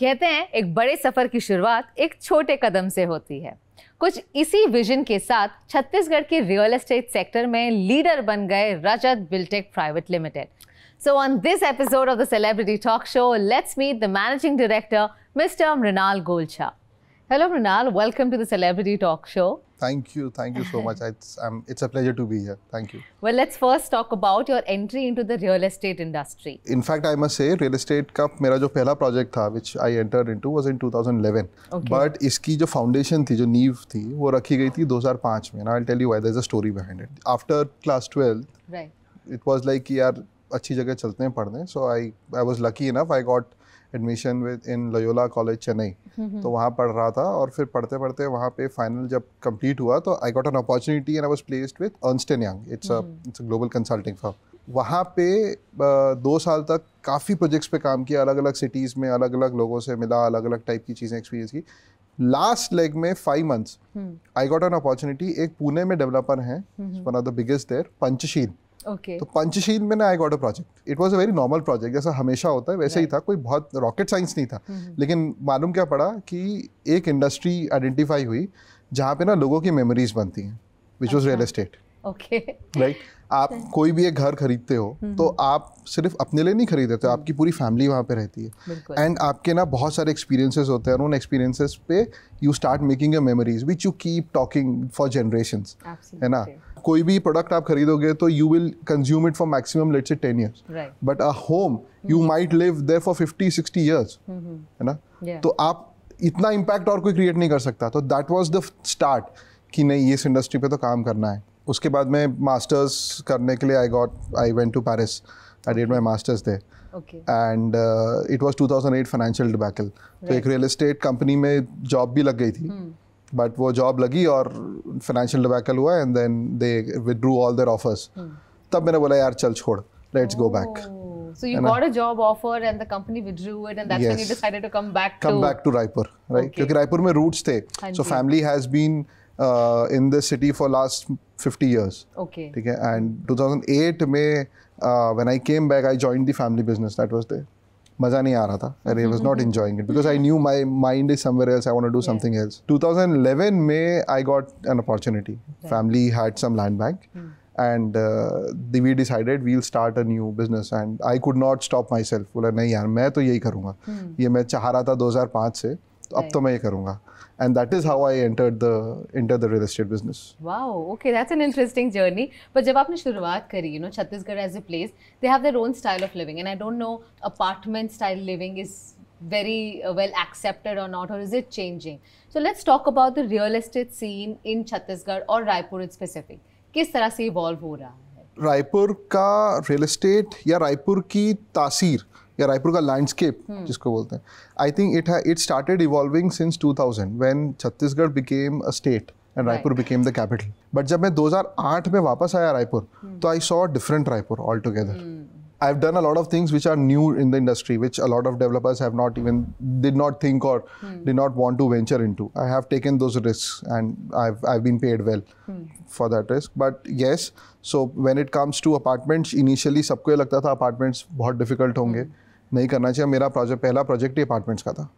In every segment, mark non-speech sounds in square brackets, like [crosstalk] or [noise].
कहते हैं एक बड़े सफर की शुरुआत एक छोटे कदम से होती है कुछ इसी विजन के साथ छत्तीसगढ़ के रियल एस्टेट सेक्टर में लीडर बन गए Rajat Biltech private limited so on this episode of the celebrity talk show let's meet the managing director mister Mrinal Golchha hello Mrinal welcome to the celebrity talk show Thank you. Thank you so [laughs] much. It's, um, it's a pleasure to be here. Thank you. Well, let's first talk about your entry into the real estate industry. In fact, I must say, real estate का मेरा जो पहला project था, which I entered into, was in 2011. Okay. But इसकी jo foundation thi, jo neev thi, wo rakhi gayi thi 2005 mein. And I'll tell you why. There's a story behind it. After class 12, right. it was like यार अच्छी जगह चलते हैं पढ़ने. So I I was lucky enough. I got admission within Loyola college Chennai तो वहाँ पढ़ रहा था और फिर पढ़ते पढ़ते वहाँ पे फाइनल जब कंप्लीट हुआ तो I got an opportunity and I was placed with Ernst and Young it's it's a global consulting firm वहाँ पे दो साल तक काफ़ी प्रोजेक्ट्स पे काम किया अलग अलग सिटीज़ में अलग अलग लोगों से मिला अलग अलग टाइप की चीज़ें एक्सपीरियंस की लास्ट लेग में five months I got an opportunity एक पुणे में डेवलपर है one of the biggest there Panchsheel okay. तो पंचशील में ना I got a project it was a very normal project जैसा हमेशा होता है वैसे right. ही था कोई बहुत रॉकेट साइंस नहीं था लेकिन मालूम क्या पड़ा कि एक इंडस्ट्री आइडेंटिफाई हुई जहाँ पे ना लोगों की मेमोरीज बनती हैं which was real estate okay right आप कोई भी एक घर खरीदते हो mm-hmm. तो आप सिर्फ अपने लिए नहीं खरीदते mm-hmm. आपकी पूरी फैमिली वहाँ पे रहती है एंड आपके ना बहुत सारे एक्सपीरियंसेस होते हैं और उन एक्सपीरियंसेस पे you start making your memories which you keep talking for generation है ना कोई भी प्रोडक्ट आप खरीदोगे तो you will consume it for maximum let say ten years but a home you might live there for fifty sixty years है ना तो आप इतना इम्पैक्ट और कोई क्रिएट नहीं कर सकता तो दैट वॉज द स्टार्ट कि नहीं इस इंडस्ट्री पे तो काम करना है उसके बाद मैं मास्टर्स करने के लिए I got I went to Paris I did my masters there and it was two thousand eight financial debacle तो एक रियल इस्टेट कंपनी में जॉब भी लग गई थी hmm. बट वो जॉब लगी और फाइनेंशियल डिबैकल हुआ and then they withdrew all their offers तब मैंने बोला यार चल छोड़ let's go back So you and got a job offer and the company withdrew it, and that's yes. when you decided to come back. Come to, come back to Raipur, right? Okay. क्योंकि रायपुर में roots थे, so family has been uh, in this city for last 50 years. Okay. ठीक है, and 2008 mein uh, when I came back, I joined the family business that was there. मज़ा नहीं आ रहा था अरे was not enjoying it because I knew my mind is somewhere else I want do something else eleven में I got an opportunity family had some land bank and the we decided we'll start a new business and I could not stop myself बोला नहीं यार मैं तो यही करूँगा hmm. ये मैं चाह रहा था दो हज़ार पाँच से अब तो मैं ये करूंगा and that is how I entered the entered the real estate business. Wow, okay, that's an interesting journey. But jab aapne shuruaat kari you know, Chhattisgarh as a place, they have their own style of living, and I don't know apartment style living is very uh, well accepted or not, or is it changing? So let's talk about the real estate scene in Chhattisgarh or Raipur in specific. kis tarah se evolve ho raha hai raipur ka real estate ya raipur ki तासीर या रायपुर का landscape हम्म। जिसको बोलते हैं I think it it started evolving since 2000 when Chhattisgarh became a state and Raipur became the capital but जब मैं 2008 में वापस आया रायपुर हम्म। तो I saw different Raipur altogether I have done a lot of things which are new in the industry which a lot of developers have not even did not think और did not want to venture in to I have taken those risk and I been paid well for that risk but yes so when it comes to apartments initially सबको लगता था apartments बहुत difficult होंगे hmm. नहीं करना चाहिए मेरा project पहला प्रोजेक्ट ही अपार्टमेंट्स का था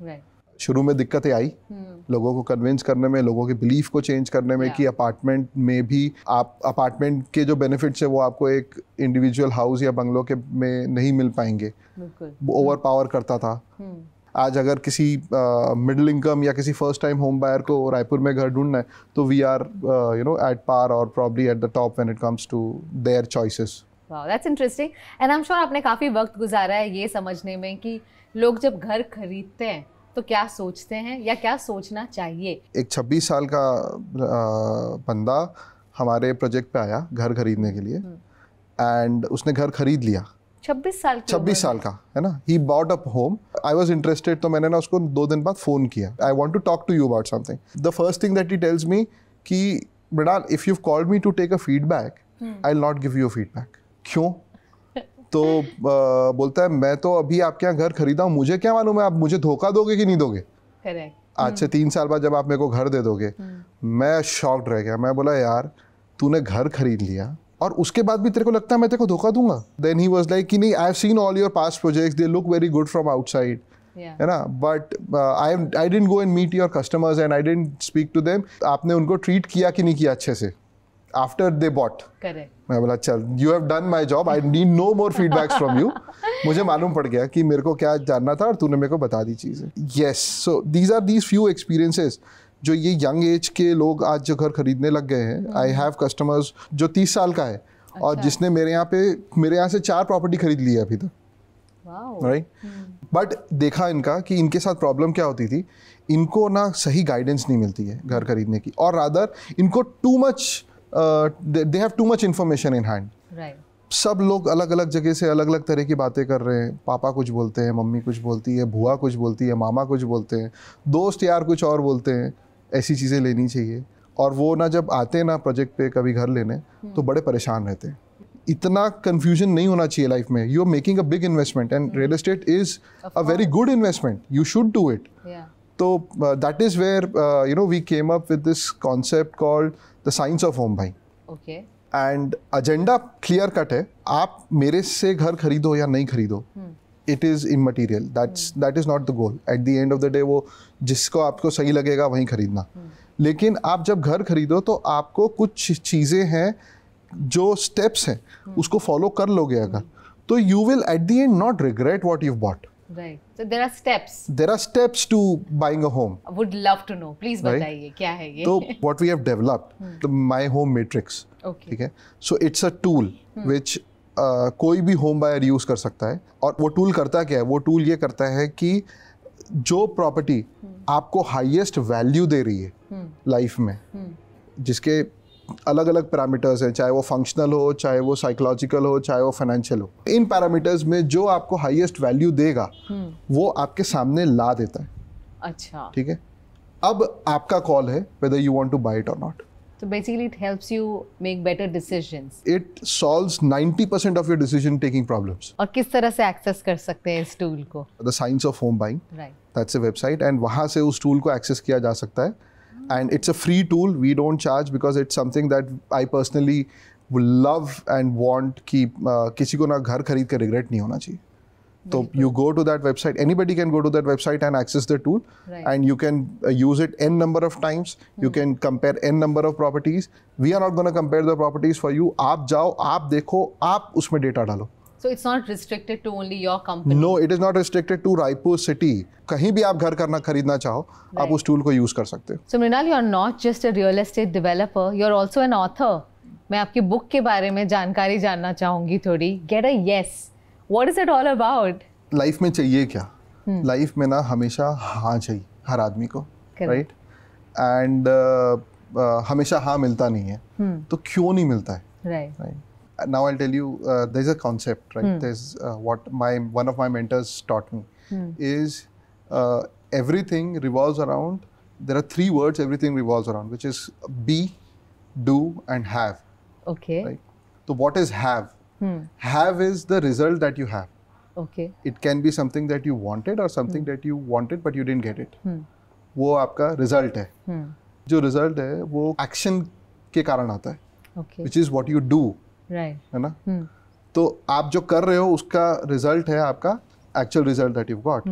शुरू में दिक्कतें आई हम्म। लोगों को कन्विंस करने में लोगों की बिलीफ को चेंज करने में कि अपार्टमेंट में भी आप अपार्टमेंट के जो बेनिफिट्स है वो आपको एक इंडिविजुअल हाउस या बंगलों के में नहीं मिल पाएंगे वो ओवर पावर करता था हम्म। आज अगर किसी मिडिल इनकम या किसी फर्स्ट टाइम होम बायर को रायपुर में घर ढूंढना है तो we are you know at par और probably at the top when it comes to their choices वाह that's interesting and I am sure आपने काफ़ी वक्त गुजारा है ये समझने में कि लोग जब घर खरीदते हैं तो क्या सोचते हैं या क्या सोचना चाहिए एक 26 साल का बंदा हमारे प्रोजेक्ट पे आया घर खरीदने के लिए एंड हम्म। उसने घर खरीद लिया 26 साल 26 साल का है ना he bought up home I was interested तो मैंने ना उसको दो दिन बाद फ़ोन किया I want to talk to you about something the first thing that he tells me कि Mrinal if you called me to take a feedback I not give you feedback क्यों तो आ, बोलता है मैं तो अभी आपके यहाँ घर खरीदा हूँ मुझे क्या मालूम है आप मुझे धोखा दोगे कि नहीं दोगे आज से हम्म। तीन साल बाद जब आप मेरे को घर दे दोगे हम्म। मैं शॉक्ड रह गया मैं बोला यार तूने घर खरीद लिया और उसके बाद भी तेरे को लगता है मैं तेरे को धोखा दूंगा देन ही वॉज लाइक कि नहीं I have seen all your past project they look very good from outside है ना but I I didn't go and meet your customers and I didn't speak to them आपने उनको treat किया कि नहीं किया अच्छे से after they bought correct मैं बोला चल you have done my job I need no more feedbacks from you मुझे मालूम पड़ गया कि मेरे को क्या जानना था और तूने मेरे को बता दी चीज़ें yes so these are these few experiences जो ये यंग एज के लोग आज जो घर खरीदने लग गए हैं आई हैव कस्टमर्स जो तीस साल का है अच्छा। और जिसने मेरे यहाँ पे मेरे यहाँ से चार प्रॉपर्टी खरीद ली है अभी तक राइट बट देखा इनका कि इनके साथ प्रॉब्लम क्या होती थी इनको ना सही गाइडेंस नहीं मिलती है घर खरीदने की और रादर इनको too much they have too much information in hand सब लोग अलग अलग जगह से अलग अलग तरह की बातें कर रहे हैं पापा कुछ बोलते हैं मम्मी कुछ बोलती है भुआ कुछ बोलती है मामा कुछ बोलते हैं दोस्त यार कुछ और बोलते हैं ऐसी चीज़ें लेनी चाहिए और वो ना जब आते हैं ना प्रोजेक्ट पे कभी घर लेने तो हम्म। बड़े परेशान रहते हैं इतना कन्फ्यूजन नहीं होना चाहिए लाइफ में you are making a big investment and real estate is a very good investment you should do it तो that is where you know we came up with this concept called the science of home भाई okay and agenda clear cut है आप मेरे से घर खरीदो या नहीं खरीदो it is immaterial that is not the goal at the end of the day वो जिसको आपको सही लगेगा वहीं खरीदना hmm. लेकिन आप जब घर खरीदो तो आपको कुछ चीज़ें हैं जो स्टेप्स हैं hmm. उसको फॉलो कर लोगे अगर hmm. तो you will at the end not regret what you bought Right. So there are steps. There are steps to buying a home. I would love to know. Please बताइए क्या है ये? So what we have developed, the My Home Matrix. Okay. ठीक है? So it's a tool hmm. which uh, कोई भी home buyer use कर सकता है और वो tool करता क्या है वो tool ये करता है कि जो property hmm. आपको highest value दे रही है hmm. life में hmm. जिसके अलग अलग पैरामीटर्स हैं चाहे वो फंक्शनल हो चाहे वो साइकोलॉजिकल हो चाहे वो फाइनेंशियल हो इन पैरामीटर्स में जो आपको हाईएस्ट वैल्यू देगा वो आपके सामने ला देता है अच्छा ठीक है अब आपका कॉल है whether you want to buy it or not So basically, it helps you make better decisions. It solves 90% of your decision taking problems. और किस तरह से access कर सकते हैं इस tool को? The Science of Home Buying. Right. That's a website, and वहाँ से उस tool को access किया जा सकता है. and it's a free tool we don't charge because it's something that i personally would love and want to uh, regret so you go to that website anybody can go to that website and access the tool right. and you can uh, use it n number of times you hmm. can compare n number of properties we are not going to compare the properties for you aap jao aap dekho aap usme data dalo. So it's not restricted to only your company. No, it is not restricted to Raipur city. कहीं भी आप घर करना खरीदना चाहो right. आप उस tool को यूज कर सकते हो so Mrinal you are not just a real estate developer you are also an author मैं आपकी बुक के बारे में जानकारी जानना चाहूंगी थोड़ी get a yes what is it all about life में चाहिए क्या लाइफ hmm. में ना हमेशा हाँ चाहिए हर आदमी को right and right? uh, uh, हमेशा हाँ मिलता नहीं है hmm. तो क्यों नहीं मिलता है right right. right? now I'll tell you, uh, there's a concept, right? Hmm. There's uh, what my one of my mentors taught me hmm. is uh, everything revolves around. There are three words everything revolves around, which is be, do, and have. Okay. Right? So what is have? Hmm. Have is the result that you have. Okay. It can be something that you wanted or something hmm. that you wanted but you didn't get it. वो आपका result है जो result है वो action के कारण आता है is what you do. right. है ना hmm. तो आप जो कर रहे हो उसका रिजल्ट है आपका actual result that you got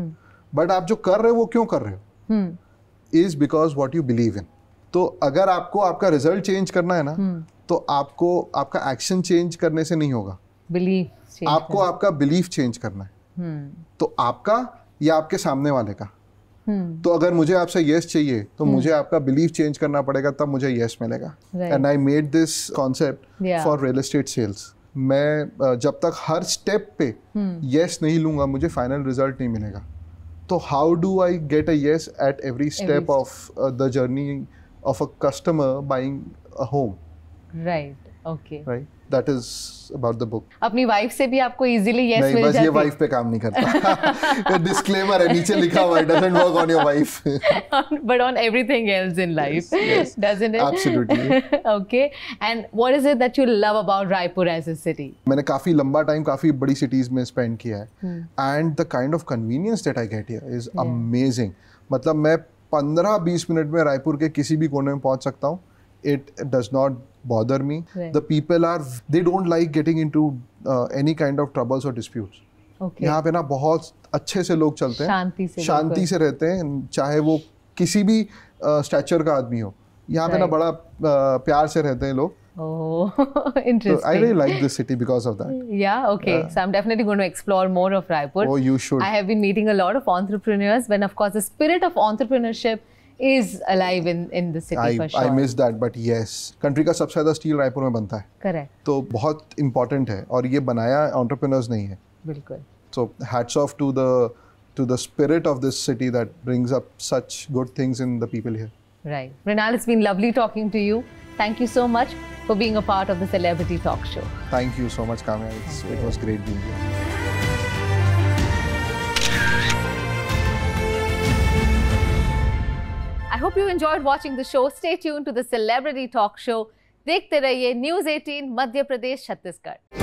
but आप जो कर रहे हो वो क्यों कर रहे हो is because what you believe in तो अगर आपको आपका रिजल्ट चेंज करना है ना hmm. तो आपको आपका एक्शन चेंज करने से नहीं होगा बिलीव आपको आपका बिलीफ चेंज करना है hmm. तो आपका या आपके सामने वाले का हम्म। तो अगर मुझे आपसे यस चाहिए तो हम्म। मुझे आपका बिलीफ चेंज करना पड़ेगा तब मुझे यस मिलेगा and I made this concept for real estate sales मैं जब तक हर स्टेप पे यस हम्म। नहीं लूंगा मुझे फाइनल रिजल्ट नहीं मिलेगा तो how do I get a yes at every step of the journey of a customer buying a home right okay right that is about the book अपनी वाइफ से भी आपको इजीली यस yes मिल बस ये wife पे काम नहीं करता डिस्क्लेमर [laughs] है नीचे लिखा हुआ है doesn't work on your wife but on everything else in life doesn't it absolutely okay and what is it that you love about Raipur as a city मैंने काफी लंबा टाइम काफी बड़ी सिटीज में स्पेंड किया है and the kind of convenience that I get here is amazing मतलब मैं पंद्रह बीस मिनट में रायपुर के किसी भी कोने में पहुंच सकता हूँ it does not bother me. The people are they don't like getting into uh, any kind of troubles or disputes. Okay. यहाँ पे ना बहुत अच्छे से लोग चलते हैं शांति से शांति से रहते हैं चाहे वो किसी भी स्टैचर uh, का आदमी हो यहाँ right. पे ना बड़ा uh, प्यार Oh, interesting. [laughs] So I really like this city because of that. Yeah, okay. So I'm definitely going to explore more of Raipur. Oh, you should. I have been meeting a lot of entrepreneurs, when of course the spirit of entrepreneurship is alive in in the city I, for sure. I miss that, but yes, country का सबसे ज़्यादा steel Raipur में बनता है. Correct. तो बहुत important है और ये बनाया entrepreneurs नहीं है. बिल्कुल. So hats off to the to the spirit of this city that brings up such good things in the people here. Right. Rinal, it's been lovely talking to you. Thank you so much for being a part of the Celebrity Talk Show. Thank you so much, Kamya. it was great being here. hope you enjoyed watching the show. Stay tuned to the celebrity talk show. देखते रहिए news 18 Madhya Pradesh, Chhattisgarh.